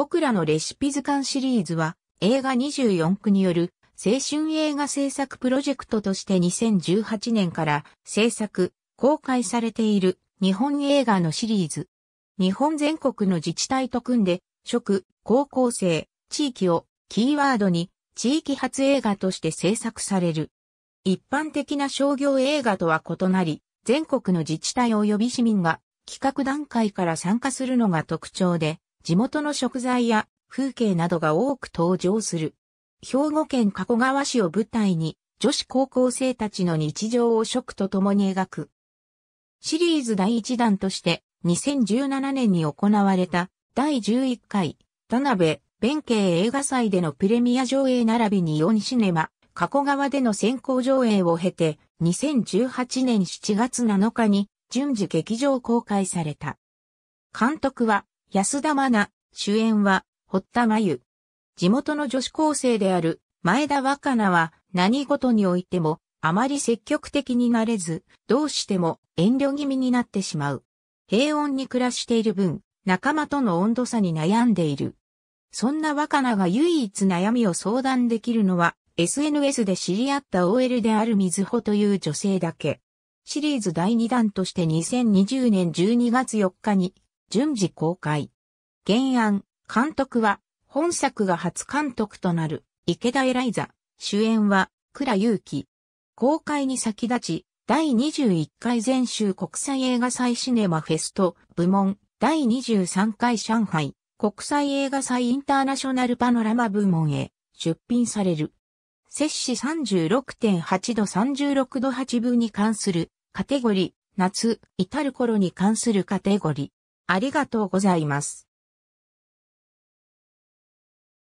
僕らのレシピ図鑑シリーズは映画24区による青春映画制作プロジェクトとして2018年から制作、公開されている日本映画のシリーズ。日本全国の自治体と組んで、職、高校生、地域をキーワードに地域発映画として制作される。一般的な商業映画とは異なり、全国の自治体及び市民が企画段階から参加するのが特徴で、地元の食材や風景などが多く登場する。兵庫県加古川市を舞台に女子高校生たちの日常を食と共に描く。シリーズ第1弾として2017年に行われた第11回田辺弁慶映画祭でのプレミア上映並びに4シネマ加古川での先行上映を経て2018年7月7日に順次劇場公開された。監督は安田真奈、主演は、堀田真由。地元の女子高生である、前田若菜は、何事においても、あまり積極的になれず、どうしても遠慮気味になってしまう。平穏に暮らしている分、仲間との温度差に悩んでいる。そんな若菜が唯一悩みを相談できるのは、SNS で知り合った OL である水穂という女性だけ。シリーズ第2弾として2020年12月4日に順次公開。原案、監督は、本作が初監督となる、池田エライザ、主演は、倉祐希。公開に先立ち、第21回全州国際映画祭シネマフェスト部門、第23回上海国際映画祭インターナショナルパノラマ部門へ出品される。摂氏36.8度36度8分に関するカテゴリー、夏、至る頃に関するカテゴリー。ありがとうございます。